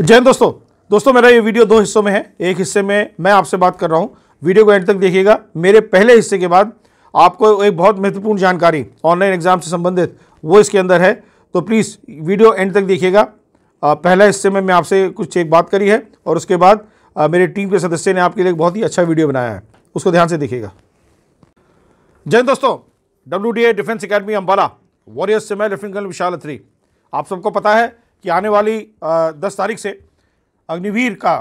जय दोस्तों दोस्तों मेरा ये वीडियो दो हिस्सों में है एक हिस्से में मैं आपसे बात कर रहा हूँ वीडियो को एंड तक देखिएगा मेरे पहले हिस्से के बाद आपको एक बहुत महत्वपूर्ण जानकारी ऑनलाइन एग्जाम से संबंधित वो इसके अंदर है तो प्लीज़ वीडियो एंड तक देखिएगा पहला हिस्से में मैं आपसे कुछ एक बात करी है और उसके बाद मेरे टीम के सदस्य ने आपके लिए एक बहुत ही अच्छा वीडियो बनाया है उसको ध्यान से देखिएगा जय दोस्तों W defence academy Ambala warriors से मैं लेफ्टिनेंट कर्नल विशाल अत्री आप सबको पता है कि आने वाली दस तारीख से अग्निवीर का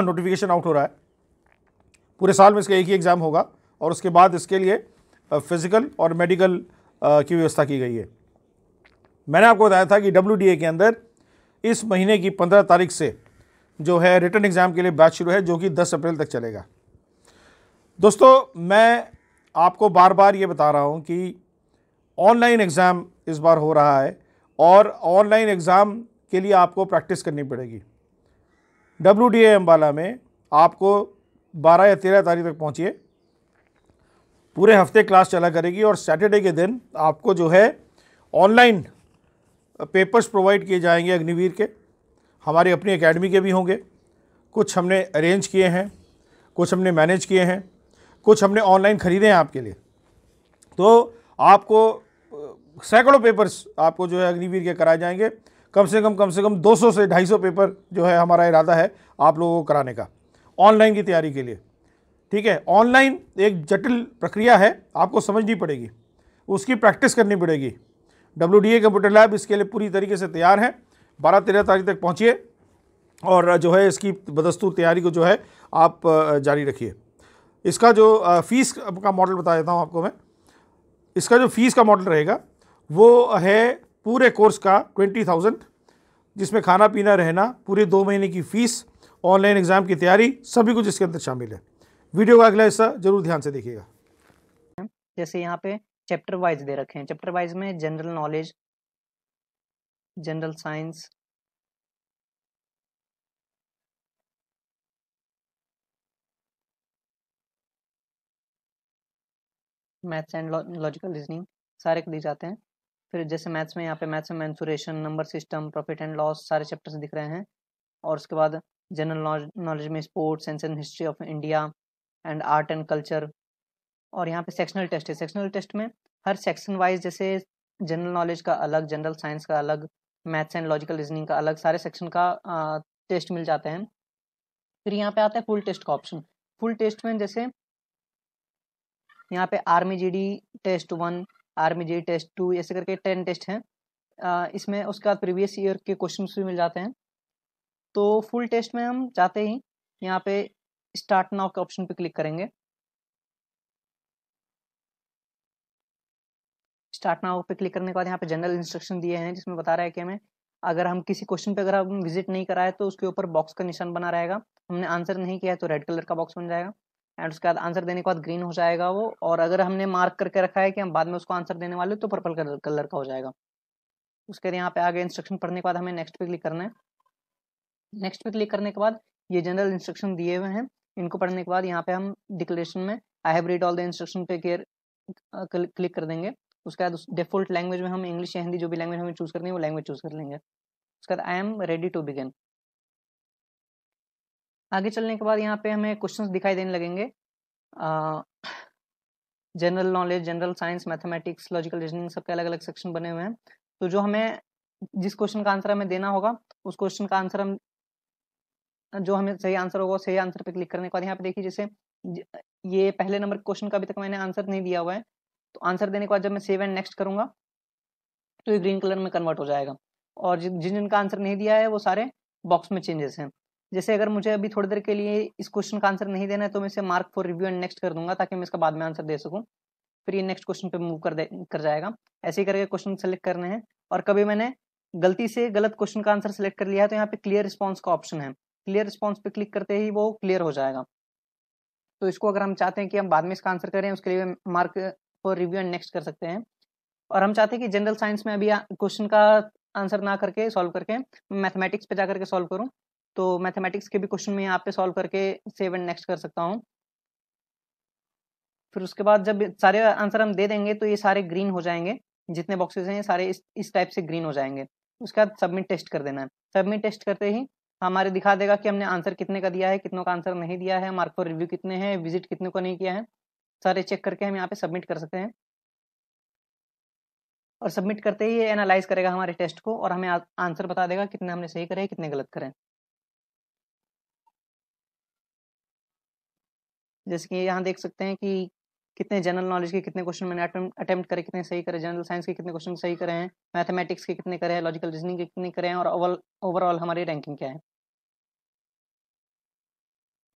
नोटिफिकेशन आउट हो रहा है पूरे साल में इसका एक ही एग्ज़ाम होगा और उसके बाद इसके लिए फिज़िकल और मेडिकल की व्यवस्था की गई है मैंने आपको बताया था कि डब्ल्यू के अंदर इस महीने की पंद्रह तारीख से जो है रिटर्न एग्ज़ाम के लिए बैच शुरू है जो कि दस अप्रैल तक चलेगा दोस्तों मैं आपको बार बार ये बता रहा हूँ कि ऑनलाइन एग्ज़ाम इस बार हो रहा है और ऑनलाइन एग्ज़ाम के लिए आपको प्रैक्टिस करनी पड़ेगी डब्ल्यू डी अम्बाला में आपको 12 या 13 तारीख तक पहुँचिए पूरे हफ्ते क्लास चला करेगी और सैटरडे के दिन आपको जो है ऑनलाइन पेपर्स प्रोवाइड किए जाएंगे अग्निवीर के हमारी अपनी एकेडमी के भी होंगे कुछ हमने अरेंज किए हैं कुछ हमने मैनेज किए हैं कुछ हमने ऑनलाइन ख़रीदे हैं आपके लिए तो आपको सैकड़ों पेपर्स आपको जो है अग्निवीर के कराए जाएंगे कम से कम कम से कम 200 से 250 पेपर जो है हमारा इरादा है आप लोगों को कराने का ऑनलाइन की तैयारी के लिए ठीक है ऑनलाइन एक जटिल प्रक्रिया है आपको समझनी पड़ेगी उसकी प्रैक्टिस करनी पड़ेगी W D A computer lab इसके लिए पूरी तरीके से तैयार है बारह तेरह तारीख तक पहुँचिए और जो है इसकी बदस्तूर तैयारी को जो है आप जारी रखिए इसका जो फ़ीस का मॉडल बता देता हूँ आपको मैं इसका जो फीस का मॉडल रहेगा वो है पूरे कोर्स का ट्वेंटी थाउजेंड जिसमें खाना पीना रहना पूरे दो महीने की फ़ीस ऑनलाइन एग्ज़ाम की तैयारी सभी कुछ इसके अंदर शामिल है वीडियो का अगला हिस्सा जरूर ध्यान से देखिएगा जैसे यहाँ पे चैप्टर वाइज दे रखे हैं चैप्टर वाइज में general knowledge general science maths and logical reasoning सारे दिए जाते हैं फिर जैसे मैथ्स में यहाँ पे मैथ्स में mensuration number system profit and loss सारे चैप्टर्स दिख रहे हैं और उसके बाद जनरल नॉलेज में sports and and history of India and art and culture और यहाँ पे सेक्शनल टेस्ट है सेक्शनल टेस्ट में हर सेक्शन वाइज जैसे जनरल नॉलेज का अलग जनरल साइंस का अलग मैथ्स एंड लॉजिकल रीजनिंग का अलग सारे सेक्शन का आ, टेस्ट मिल जाते हैं फिर यहाँ पे आता है फुल टेस्ट का ऑप्शन फुल टेस्ट में जैसे यहाँ पे army GD test one army G test two ऐसे करके टेन टेस्ट हैं इसमें उसके बाद प्रीवियस ईयर के क्वेश्चन भी मिल जाते हैं तो फुल टेस्ट में हम जाते ही यहाँ पे स्टार्ट नाउ के ऑप्शन पे क्लिक करेंगे स्टार्ट नाउ पे क्लिक करने के बाद यहाँ पे जनरल इंस्ट्रक्शन दिए हैं जिसमें बता रहा है कि हमें अगर हम किसी क्वेश्चन पे अगर हम विजिट नहीं कराए तो उसके ऊपर बॉक्स का निशान बना रहेगा हमने आंसर नहीं किया है तो रेड कलर का बॉक्स बन जाएगा एंड उसके बाद आंसर देने के बाद ग्रीन हो जाएगा वो और अगर हमने मार्क करके रखा है कि हम बाद में उसको आंसर देने वाले तो पर्पल कलर कलर का हो जाएगा उसके बाद यहाँ पे आगे इंस्ट्रक्शन पढ़ने के बाद हमें नेक्स्ट पे क्लिक करना है नेक्स्ट पे क्लिक करने के बाद ये जनरल इंस्ट्रक्शन दिए हुए हैं इनको पढ़ने के बाद यहाँ पे हम डिक्लेरेशन में I have read all the instruction पे केयर क्लिक कर देंगे उसके बाद डिफॉल्ट लैंग्वेज में हम इंग्लिश या हिंदी जो भी लैंग्वेज हमें चूज़ करनी है वो लैंग्वेज चूज़ कर लेंगे उसके बाद I am ready to begin आगे चलने के बाद यहाँ पे हमें क्वेश्चंस दिखाई देने लगेंगे general knowledge general science mathematics logical reasoning सबके अलग अलग सेक्शन बने हुए हैं तो जो हमें जिस क्वेश्चन का आंसर हमें देना होगा उस क्वेश्चन का आंसर हम जो हमें सही आंसर होगा सही आंसर पे क्लिक करने के बाद यहाँ पे देखिए जैसे ये पहले नंबर क्वेश्चन का अभी तक मैंने आंसर नहीं दिया हुआ है तो आंसर देने के बाद जब मैं सेव एंड नेक्स्ट करूंगा तो ये ग्रीन कलर में कन्वर्ट हो जाएगा और जिन जिनका आंसर नहीं दिया है वो सारे बॉक्स में चेंजेस हैं जैसे अगर मुझे अभी थोड़ी देर के लिए इस क्वेश्चन का आंसर नहीं देना है तो मैं इसे mark for review and next कर दूंगा ताकि मैं इसका बाद में आंसर दे सकूँ फिर ये नेक्स्ट क्वेश्चन पे मूव कर दे कर जाएगा ऐसे ही करके क्वेश्चन सेलेक्ट करने हैं और कभी मैंने गलती से गलत क्वेश्चन का आंसर सेलेक्ट कर लिया है तो यहाँ पे क्लियर रिस्पॉन्स का ऑप्शन है क्लियर रिस्पॉन्स पे क्लिक करते ही वो क्लियर हो जाएगा तो इसको अगर हम चाहते हैं कि हम बाद में इसका आंसर करें उसके लिए mark for review and next कर सकते हैं और हम चाहते हैं कि जनरल साइंस में अभी क्वेश्चन का आंसर ना करके सॉल्व करके मैथमेटिक्स पे जा करके सॉल्व करूँ तो मैथमेटिक्स के भी क्वेश्चन में यहाँ पे सॉल्व करके सेव एंड नेक्स्ट कर सकता हूँ फिर उसके बाद जब सारे आंसर हम दे देंगे तो ये सारे ग्रीन हो जाएंगे जितने बॉक्सेस हैं सारे इस इस टाइप से ग्रीन हो जाएंगे उसके बाद सबमिट टेस्ट कर देना है सबमिट टेस्ट करते ही हमारे दिखा देगा कि हमने आंसर कितने का दिया है कितनों का आंसर नहीं दिया है मार्क फॉर रिव्यू कितने हैं विजिट कितने को नहीं किया है सारे चेक करके हम यहाँ पे सबमिट कर सकते हैं और सबमिट करते ही एनालाइज करेगा हमारे टेस्ट को और हमें आंसर बता देगा कितने हमने सही करे कितने गलत करें जैसे कि यहाँ देख सकते हैं कि कितने जनरल नॉलेज के कितने क्वेश्चन मैंने अटेम्प्ट करे कितने सही करे जनरल साइंस के कितने क्वेश्चन सही करे हैं मैथमेटिक्स के कितने करे हैं लॉजिकल रीजनिंग के कितने करे हैं और ओवरऑल हमारी रैंकिंग क्या है